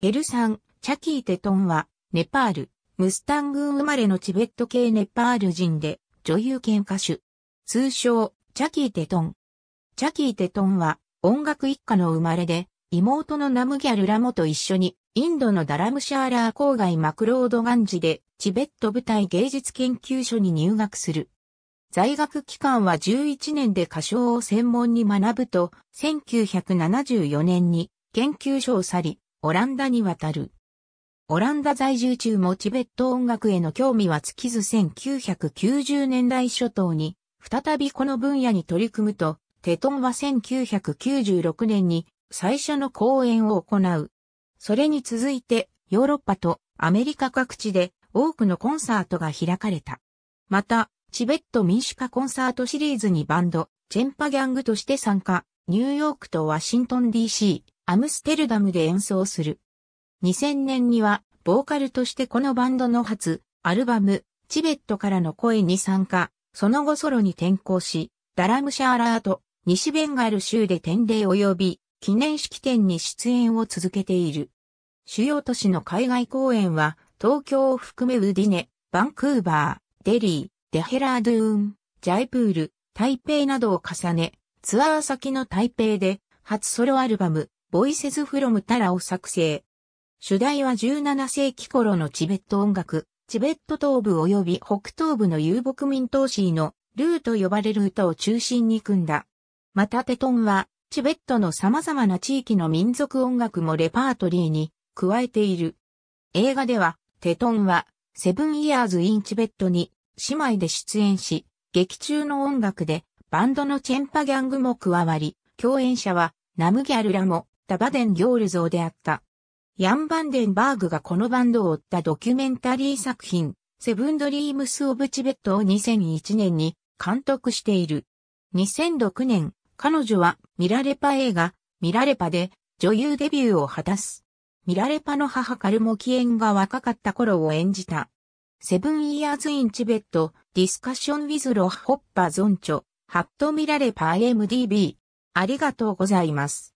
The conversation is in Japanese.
ゲルさん、チャキー・テトンは、ネパール、ムスタング生まれのチベット系ネパール人で、女優兼歌手。通称、チャキー・テトン。チャキー・テトンは、音楽一家の生まれで、妹のナムギャルラモと一緒に、インドのダラムシャーラー郊外マクロードガンジで、チベット舞台芸術研究所に入学する。在学期間は11年で歌唱を専門に学ぶと、1974年に研究所を去り、オランダに渡る。オランダ在住中もチベット音楽への興味は尽きず1990年代初頭に、再びこの分野に取り組むと、テトンは1996年に最初の公演を行う。それに続いてヨーロッパとアメリカ各地で多くのコンサートが開かれた。また、チベット民主化コンサートシリーズにバンド、チェンパギャングとして参加、ニューヨークとワシントン DC、アムステルダムで演奏する。2000年には、ボーカルとしてこのバンドの初、アルバム、チベットからの声に参加、その後ソロに転向し、ダラムシャーラーと西ベンガル州で典礼及び、記念式典に出演を続けている。主要都市の海外公演は、東京を含めウディネ、バンクーバー、デリー、デヘラードゥーン、ジャイプール、台北などを重ね、ツアー先の台北で、初ソロアルバム、ボイセズ・フロム・タラを作成。主題は17世紀頃のチベット音楽、チベット東部及び北東部の遊牧民闘士のルーと呼ばれる歌を中心に組んだ。またテトンは、チベットの様々な地域の民族音楽もレパートリーに加えている。映画では、テトンは、セブンイヤーズ・イン・チベットに姉妹で出演し、劇中の音楽でバンドのチェンパギャングも加わり、共演者はナムギャルラもったバデン・ギョール像であった。ヤン・バンデンバーグがこのバンドを追ったドキュメンタリー作品、セブンドリームス・オブ・チベットを2001年に監督している。2006年、彼女はミラレパ映画、ミラレパで女優デビューを果たす。ミラレパの母カルモキエンが若かった頃を演じた。セブンイヤーズインチベット、ディスカッションウィズロ・ホッパ・ゾンチョ、ハットミラレパ AMDB。ありがとうございます。